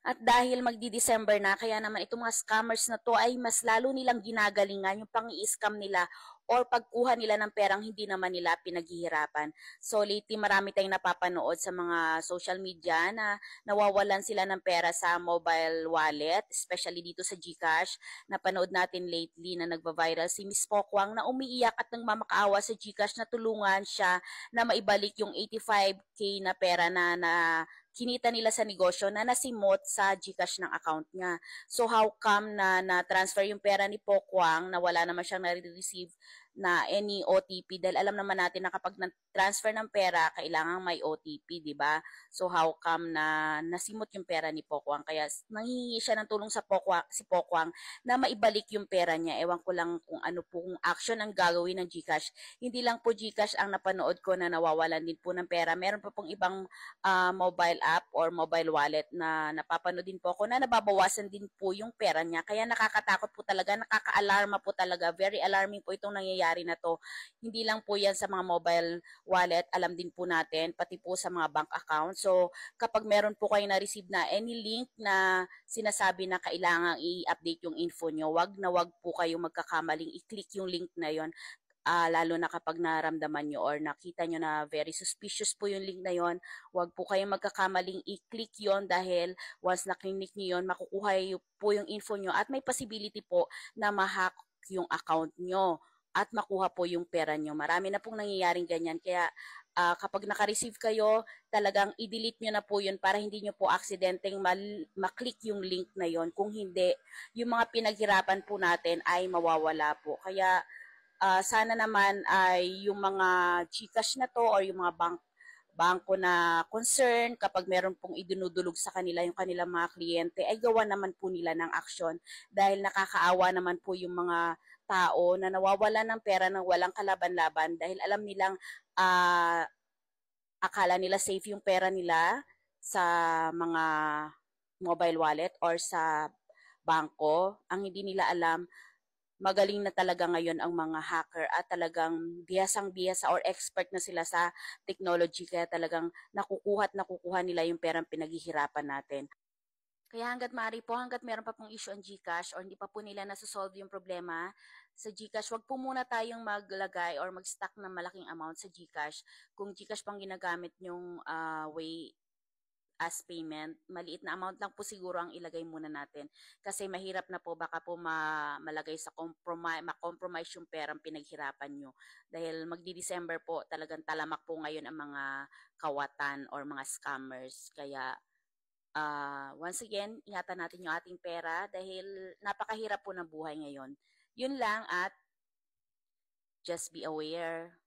At dahil magdi-December na, kaya naman itong mga scammers na to ay mas lalo nilang ginagalingan yung pang scam nila or pagkuha nila ng perang hindi naman nila pinaghihirapan. So lately marami tayong napapanood sa mga social media na nawawalan sila ng pera sa mobile wallet, especially dito sa GCash. Napanood natin lately na nagva-viral si Miss Pokwang na umiiyak at nang mamakaawa sa GCash na tulungan siya na maibalik yung 85k na pera na na kinita nila sa negosyo na nasimot sa GCash ng account niya. So how come na na-transfer yung pera ni Pokwang na wala naman siyang na-receive na any OTP dahil alam naman natin na kapag transfer ng pera, kailangan may OTP, di ba? So how come na nasimot yung pera ni Pokwang? Kaya nangingi siya ng tulong sa Pokwang, si Pokwang na maibalik yung pera niya. Ewan ko lang kung ano po kung action ang gagawin ng GCash. Hindi lang po GCash ang napanood ko na nawawalan din po ng pera. Meron pa po pong ibang uh, mobile app or mobile wallet na napapanood din po ako na nababawasan din po yung pera niya. Kaya nakakatakot po talaga, nakaka nakakaalarma po talaga. Very alarming po itong nangyayari nangyayari na to. Hindi lang po yan sa mga mobile wallet, alam din po natin, pati po sa mga bank account. So kapag meron po kayo na-receive na any link na sinasabi na kailangan i-update yung info nyo, wag na wag po kayo magkakamaling i-click yung link na yon uh, lalo na kapag naramdaman nyo or nakita nyo na very suspicious po yung link na yon, huwag po kayong magkakamaling i-click yon dahil once na-click nyo yon, makukuha po yung info nyo at may possibility po na ma-hack yung account nyo at makuha po yung pera nyo. Marami na pong nangyayaring ganyan. Kaya uh, kapag naka-receive kayo, talagang i-delete nyo na po yun para hindi nyo po aksidenteng mal- maklik yung link na yon. Kung hindi, yung mga pinaghirapan po natin ay mawawala po. Kaya uh, sana naman ay yung mga Gcash na to or yung mga bank bangko na concern kapag meron pong idinudulog sa kanila yung kanilang mga kliyente ay gawa naman po nila ng aksyon dahil nakakaawa naman po yung mga tao na nawawala ng pera ng walang kalaban-laban dahil alam nilang uh, akala nila safe yung pera nila sa mga mobile wallet or sa bangko, ang hindi nila alam magaling na talaga ngayon ang mga hacker at talagang biyasang-biyasa or expert na sila sa technology kaya talagang nakukuha at nakukuha nila yung perang pinaghihirapan natin. Kaya hanggat maaari po, hanggat meron pa pong issue ang GCash or hindi pa po nila nasusolve yung problema sa GCash, wag po muna tayong maglagay or mag-stack ng malaking amount sa GCash. Kung GCash pang ginagamit yung uh, way as payment. Maliit na amount lang po siguro ang ilagay muna natin. Kasi mahirap na po baka po ma malagay sa compromise, ma-compromise yung perang pinaghirapan nyo. Dahil magdi-December po talagang talamak po ngayon ang mga kawatan or mga scammers. Kaya uh, once again, ingatan natin yung ating pera dahil napakahirap po ng buhay ngayon. Yun lang at just be aware